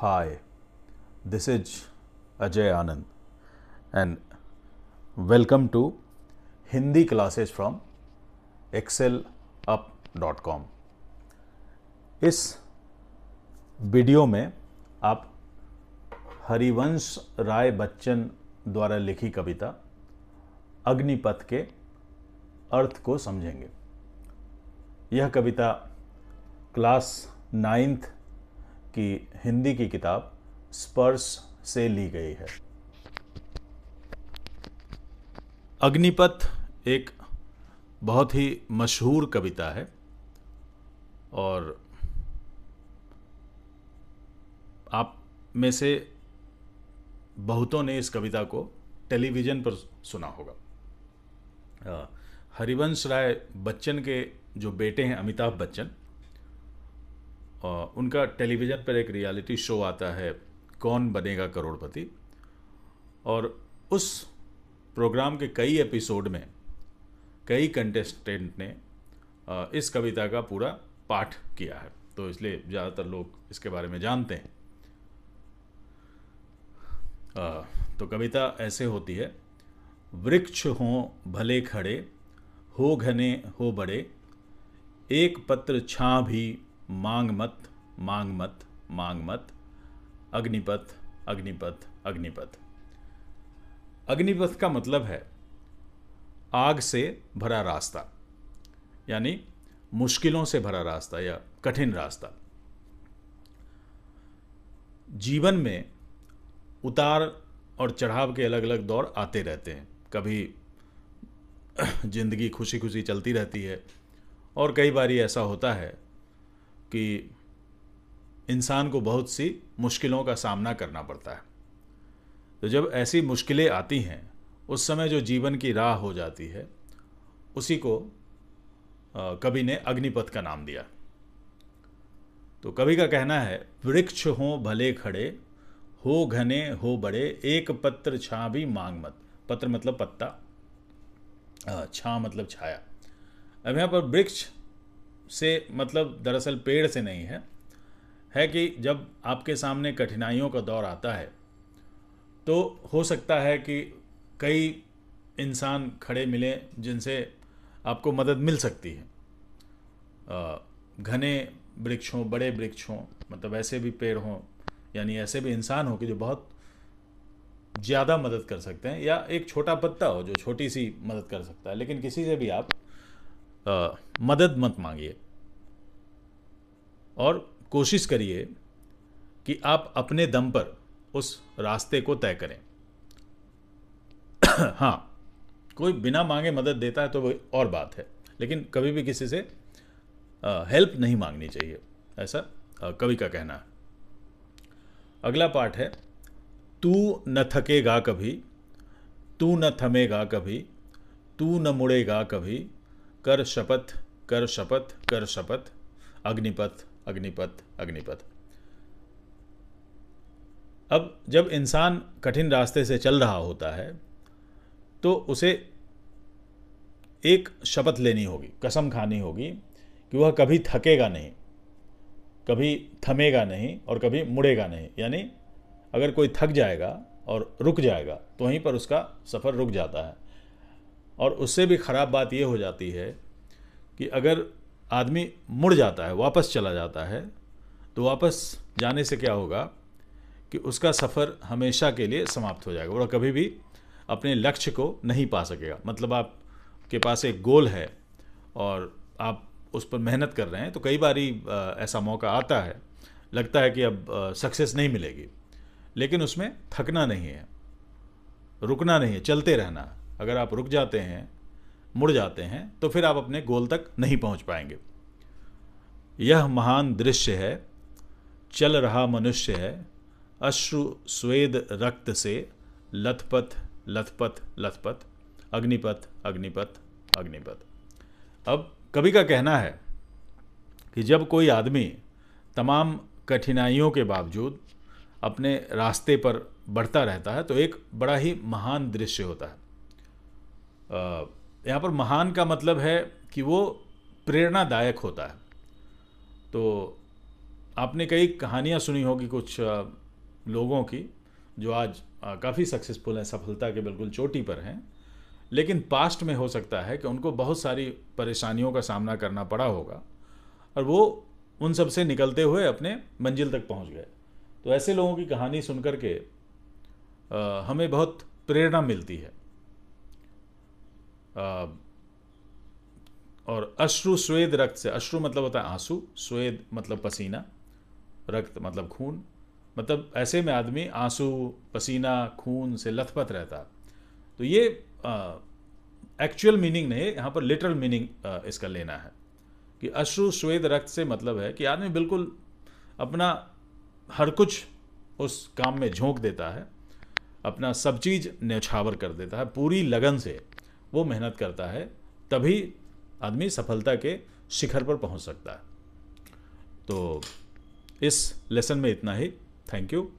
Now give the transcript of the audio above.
Hi, this is Ajay Anand and welcome to Hindi classes from excelup.com. इस video में आप हरिवंश राय बच्चन द्वारा लिखी कविता अग्निपथ के अर्थ को समझेंगे यह कविता क्लास नाइन्थ की हिंदी की किताब स्पर्श से ली गई है अग्निपथ एक बहुत ही मशहूर कविता है और आप में से बहुतों ने इस कविता को टेलीविज़न पर सुना होगा हरिवंश राय बच्चन के जो बेटे हैं अमिताभ बच्चन उनका टेलीविज़न पर एक रियलिटी शो आता है कौन बनेगा करोड़पति और उस प्रोग्राम के कई एपिसोड में कई कंटेस्टेंट ने इस कविता का पूरा पाठ किया है तो इसलिए ज़्यादातर लोग इसके बारे में जानते हैं तो कविता ऐसे होती है वृक्ष हों भले खड़े हो घने हो बड़े एक पत्र छाँ भी मांग मत मांग मत मांग मत अग्निपथ अग्निपथ अग्निपथ अग्निपथ का मतलब है आग से भरा रास्ता यानी मुश्किलों से भरा रास्ता या कठिन रास्ता जीवन में उतार और चढ़ाव के अलग अलग दौर आते रहते हैं कभी ज़िंदगी खुशी खुशी चलती रहती है और कई बार ऐसा होता है कि इंसान को बहुत सी मुश्किलों का सामना करना पड़ता है तो जब ऐसी मुश्किलें आती हैं उस समय जो जीवन की राह हो जाती है उसी को कवि ने अग्निपथ का नाम दिया तो कवि का कहना है वृक्ष हो भले खड़े हो घने हो बड़े एक पत्र छा भी मांग मत पत्र मतलब पत्ता छा मतलब छाया अब यहाँ पर वृक्ष से मतलब दरअसल पेड़ से नहीं है है कि जब आपके सामने कठिनाइयों का दौर आता है तो हो सकता है कि कई इंसान खड़े मिले जिनसे आपको मदद मिल सकती है घने वृक्षों बड़े वृक्षों मतलब ऐसे भी पेड़ हों यानी ऐसे भी इंसान हो कि जो बहुत ज़्यादा मदद कर सकते हैं या एक छोटा पत्ता हो जो छोटी सी मदद कर सकता है लेकिन किसी से भी आप आ, मदद मत मांगिए और कोशिश करिए कि आप अपने दम पर उस रास्ते को तय करें हाँ कोई बिना मांगे मदद देता है तो वो और बात है लेकिन कभी भी किसी से आ, हेल्प नहीं मांगनी चाहिए ऐसा कवि का कहना है अगला पाठ है तू न थकेगा कभी तू न थमेगा कभी तू न मुड़ेगा कभी कर शपथ कर शपथ कर शपथ अग्निपथ अग्निपथ अग्निपथ अब जब इंसान कठिन रास्ते से चल रहा होता है तो उसे एक शपथ लेनी होगी कसम खानी होगी कि वह कभी थकेगा नहीं कभी थमेगा नहीं और कभी मुड़ेगा नहीं यानी अगर कोई थक जाएगा और रुक जाएगा तो वहीं पर उसका सफ़र रुक जाता है और उससे भी ख़राब बात यह हो जाती है कि अगर आदमी मुड़ जाता है वापस चला जाता है तो वापस जाने से क्या होगा कि उसका सफ़र हमेशा के लिए समाप्त हो जाएगा और कभी भी अपने लक्ष्य को नहीं पा सकेगा मतलब आप के पास एक गोल है और आप उस पर मेहनत कर रहे हैं तो कई बारी ऐसा मौका आता है लगता है कि अब सक्सेस नहीं मिलेगी लेकिन उसमें थकना नहीं है रुकना नहीं है चलते रहना है अगर आप रुक जाते हैं मुड़ जाते हैं तो फिर आप अपने गोल तक नहीं पहुंच पाएंगे यह महान दृश्य है चल रहा मनुष्य है अश्रु स्वेद रक्त से लथपथ लथपथ लथपथ अग्निपथ अग्निपथ अग्निपथ अब कभी का कहना है कि जब कोई आदमी तमाम कठिनाइयों के बावजूद अपने रास्ते पर बढ़ता रहता है तो एक बड़ा ही महान दृश्य होता है यहाँ पर महान का मतलब है कि वो प्रेरणादायक होता है तो आपने कई कहानियाँ सुनी होगी कुछ लोगों की जो आज काफ़ी सक्सेसफुल हैं सफलता के बिल्कुल चोटी पर हैं लेकिन पास्ट में हो सकता है कि उनको बहुत सारी परेशानियों का सामना करना पड़ा होगा और वो उन सब से निकलते हुए अपने मंजिल तक पहुंच गए तो ऐसे लोगों की कहानी सुन कर के हमें बहुत प्रेरणा मिलती है और अश्रु स्वेद रक्त से अश्रु मतलब होता है आंसू स्वेद मतलब पसीना रक्त मतलब खून मतलब ऐसे में आदमी आंसू पसीना खून से लथपथ रहता तो ये एक्चुअल मीनिंग नहीं यहाँ पर लिटरल मीनिंग इसका लेना है कि अश्रु स्वेद रक्त से मतलब है कि आदमी बिल्कुल अपना हर कुछ उस काम में झोंक देता है अपना सब चीज़ न्यौछावर कर देता है पूरी लगन से वो मेहनत करता है तभी आदमी सफलता के शिखर पर पहुंच सकता है तो इस लेसन में इतना ही थैंक यू